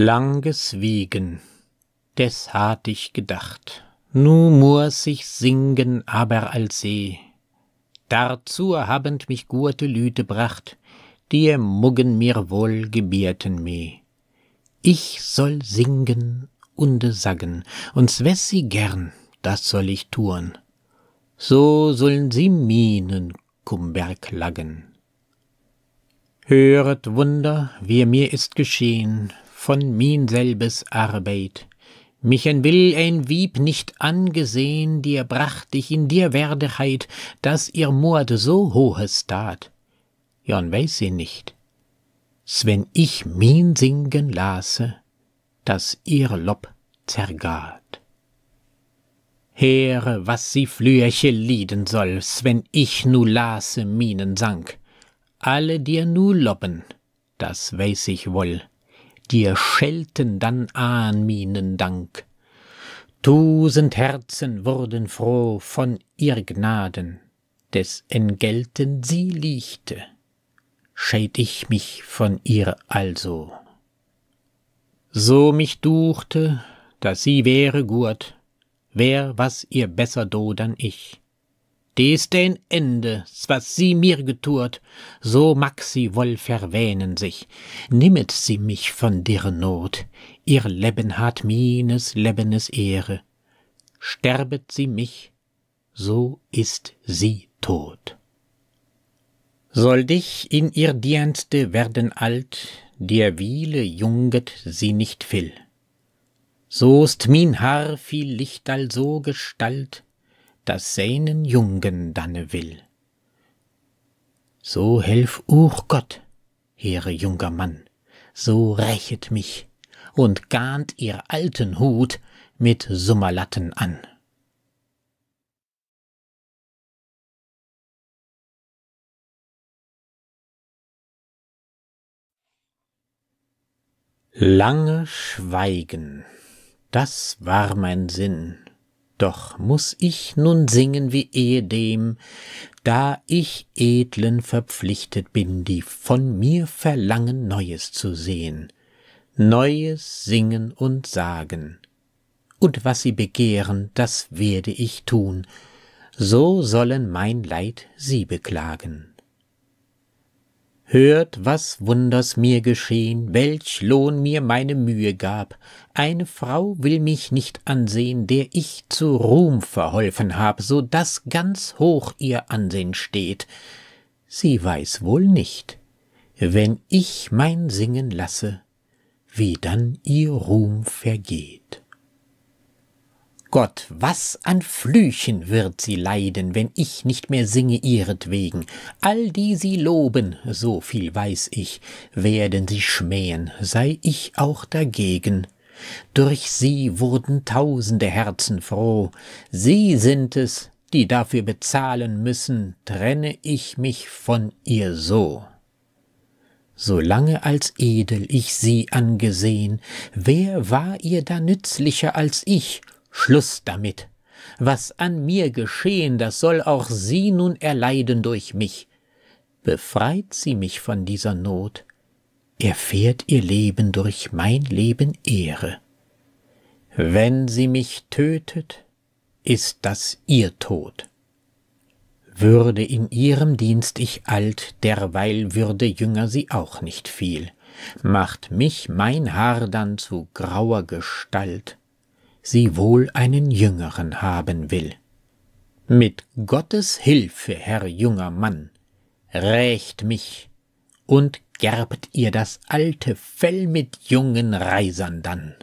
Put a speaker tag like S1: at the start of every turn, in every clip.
S1: Langes Wiegen, des hat ich gedacht, nu muß ich singen, aber als eh. Dazu habend mich gute Lüte bracht, die muggen mir wohl gebierten meh. Ich soll singen und sagen, und wes sie gern, das soll ich tun. So sollen sie minen Kumber klagen. Höret Wunder, wie mir ist geschehen, von min selbes Arbeit. Mich ein will ein Wieb nicht angesehen, dir bracht ich in dir Werdeheit, dass ihr Mord so hohes tat. Jon weiß sie nicht. S wenn ich min singen lasse, dass ihr Lob zergat. Heere, was sie Flüerche lieden soll, s wenn ich nu lasse minen sang. Alle dir nu lobben, das weiß ich wohl dir schelten dann Ahnminen Dank. Tausend Herzen wurden froh von ihr Gnaden, des Entgelten sie liechte, schäd ich mich von ihr also. So mich duchte, dass sie wäre gut, wär was ihr besser do dann ich. Des denn Endes, was sie mir geturt, so mag sie wohl verwähnen sich. Nimmet sie mich von deren Not, ihr Leben hat mines Lebenes Ehre. Sterbet sie mich, so ist sie tot. Soll dich in ihr Dienste werden alt, dir wiele junget sie nicht viel. So ist min Haar viel Licht also Gestalt, dass seinen Jungen danne will. So helf uch Gott, Heere junger Mann, so rächet mich und gahnt ihr alten Hut mit Summerlatten an. Lange Schweigen, das war mein Sinn, doch muß ich nun singen wie ehedem, da ich edlen verpflichtet bin, die von mir verlangen, Neues zu sehen, Neues singen und sagen. Und was sie begehren, das werde ich tun, so sollen mein Leid sie beklagen. Hört, was Wunders mir geschehen, welch Lohn mir meine Mühe gab. Eine Frau will mich nicht ansehen, der ich zu Ruhm verholfen hab, so daß ganz hoch ihr Ansehen steht. Sie weiß wohl nicht, wenn ich mein Singen lasse, wie dann ihr Ruhm vergeht. Gott, was an Flüchen wird sie leiden, wenn ich nicht mehr singe ihretwegen. All die sie loben, so viel weiß ich, werden sie schmähen, sei ich auch dagegen. Durch sie wurden tausende Herzen froh. Sie sind es, die dafür bezahlen müssen, trenne ich mich von ihr so. Solange als edel ich sie angesehen, wer war ihr da nützlicher als ich? Schluss damit. Was an mir geschehen, das soll auch sie nun erleiden durch mich. Befreit sie mich von dieser Not, erfährt ihr Leben durch mein Leben Ehre. Wenn sie mich tötet, ist das ihr Tod. Würde in ihrem Dienst ich alt, derweil würde jünger sie auch nicht viel. Macht mich mein Haar dann zu grauer Gestalt, sie wohl einen Jüngeren haben will. Mit Gottes Hilfe, Herr junger Mann, rächt mich und gerbt ihr das alte Fell mit jungen Reisern dann.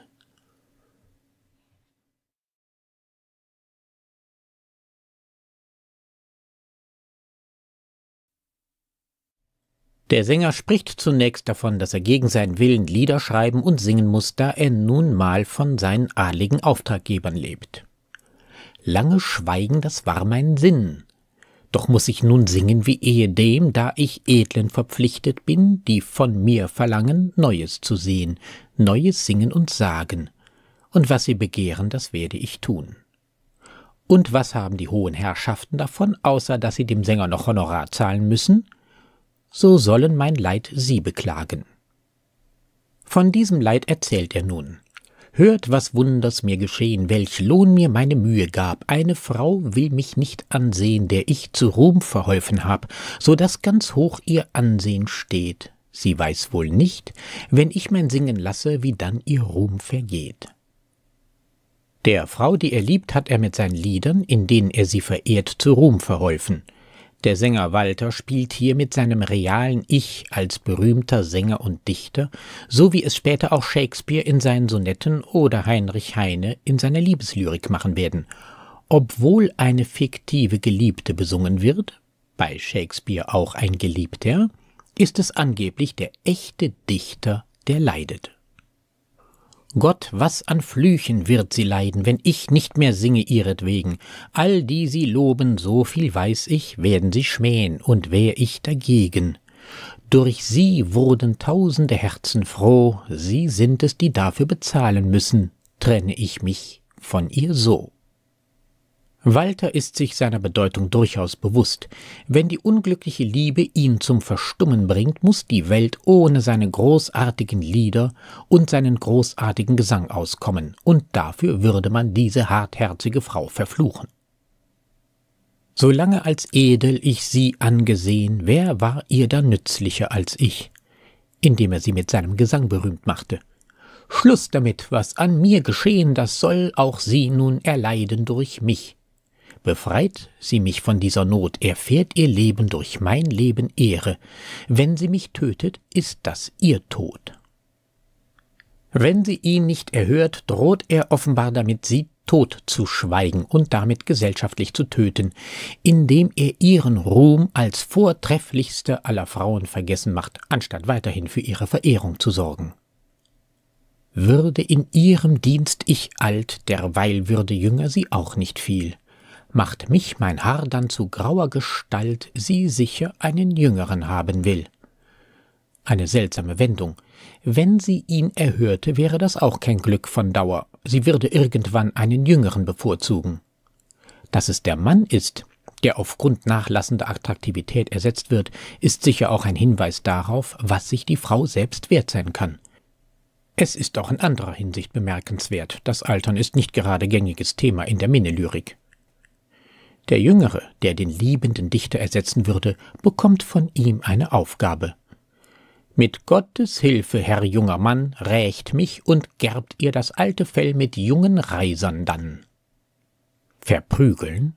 S1: Der Sänger spricht zunächst davon, dass er gegen seinen Willen Lieder schreiben und singen muss, da er nun mal von seinen adligen Auftraggebern lebt. Lange Schweigen, das war mein Sinn. Doch muss ich nun singen wie ehedem, da ich Edlen verpflichtet bin, die von mir verlangen, Neues zu sehen, Neues singen und sagen. Und was sie begehren, das werde ich tun. Und was haben die hohen Herrschaften davon, außer dass sie dem Sänger noch Honorar zahlen müssen? so sollen mein Leid sie beklagen. Von diesem Leid erzählt er nun. Hört, was Wunders mir geschehen, welch Lohn mir meine Mühe gab. Eine Frau will mich nicht ansehen, der ich zu Ruhm verholfen hab, so daß ganz hoch ihr Ansehen steht. Sie weiß wohl nicht, wenn ich mein Singen lasse, wie dann ihr Ruhm vergeht. Der Frau, die er liebt, hat er mit seinen Liedern, in denen er sie verehrt, zu Ruhm verholfen. Der Sänger Walter spielt hier mit seinem realen Ich als berühmter Sänger und Dichter, so wie es später auch Shakespeare in seinen Sonetten oder Heinrich Heine in seiner Liebeslyrik machen werden. Obwohl eine fiktive Geliebte besungen wird, bei Shakespeare auch ein Geliebter, ist es angeblich der echte Dichter, der leidet. Gott, was an Flüchen wird sie leiden, wenn ich nicht mehr singe ihretwegen. All die sie loben, so viel weiß ich, werden sie schmähen, und wär ich dagegen. Durch sie wurden tausende Herzen froh, sie sind es, die dafür bezahlen müssen, trenne ich mich von ihr so. Walter ist sich seiner Bedeutung durchaus bewusst. Wenn die unglückliche Liebe ihn zum Verstummen bringt, muss die Welt ohne seine großartigen Lieder und seinen großartigen Gesang auskommen, und dafür würde man diese hartherzige Frau verfluchen. Solange als edel ich sie angesehen, wer war ihr da nützlicher als ich, indem er sie mit seinem Gesang berühmt machte? Schluss damit, was an mir geschehen, das soll auch sie nun erleiden durch mich. Befreit sie mich von dieser Not, erfährt ihr Leben durch mein Leben Ehre. Wenn sie mich tötet, ist das ihr Tod. Wenn sie ihn nicht erhört, droht er offenbar damit, sie tot zu schweigen und damit gesellschaftlich zu töten, indem er ihren Ruhm als vortrefflichste aller Frauen vergessen macht, anstatt weiterhin für ihre Verehrung zu sorgen. Würde in ihrem Dienst ich alt, derweil würde jünger sie auch nicht viel macht mich mein Haar dann zu grauer Gestalt, sie sicher einen Jüngeren haben will. Eine seltsame Wendung. Wenn sie ihn erhörte, wäre das auch kein Glück von Dauer. Sie würde irgendwann einen Jüngeren bevorzugen. Dass es der Mann ist, der aufgrund nachlassender Attraktivität ersetzt wird, ist sicher auch ein Hinweis darauf, was sich die Frau selbst wert sein kann. Es ist auch in anderer Hinsicht bemerkenswert. Das Altern ist nicht gerade gängiges Thema in der Minnelyrik. Der Jüngere, der den liebenden Dichter ersetzen würde, bekommt von ihm eine Aufgabe. Mit Gottes Hilfe, Herr junger Mann, rächt mich und gerbt ihr das alte Fell mit jungen Reisern dann. Verprügeln?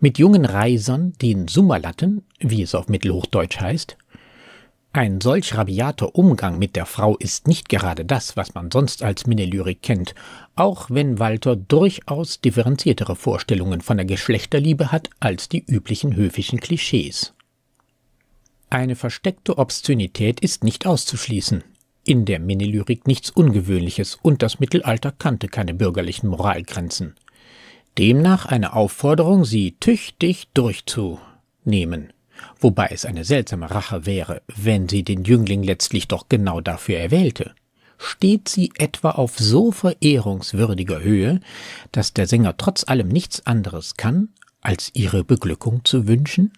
S1: Mit jungen Reisern den Summerlatten, wie es auf Mittelhochdeutsch heißt, ein solch rabiater Umgang mit der Frau ist nicht gerade das, was man sonst als Minnelyrik kennt, auch wenn Walter durchaus differenziertere Vorstellungen von der Geschlechterliebe hat als die üblichen höfischen Klischees. Eine versteckte Obszönität ist nicht auszuschließen. In der Minnelyrik nichts Ungewöhnliches und das Mittelalter kannte keine bürgerlichen Moralgrenzen. Demnach eine Aufforderung, sie tüchtig durchzunehmen wobei es eine seltsame Rache wäre, wenn sie den Jüngling letztlich doch genau dafür erwählte. Steht sie etwa auf so verehrungswürdiger Höhe, dass der Sänger trotz allem nichts anderes kann, als ihre Beglückung zu wünschen?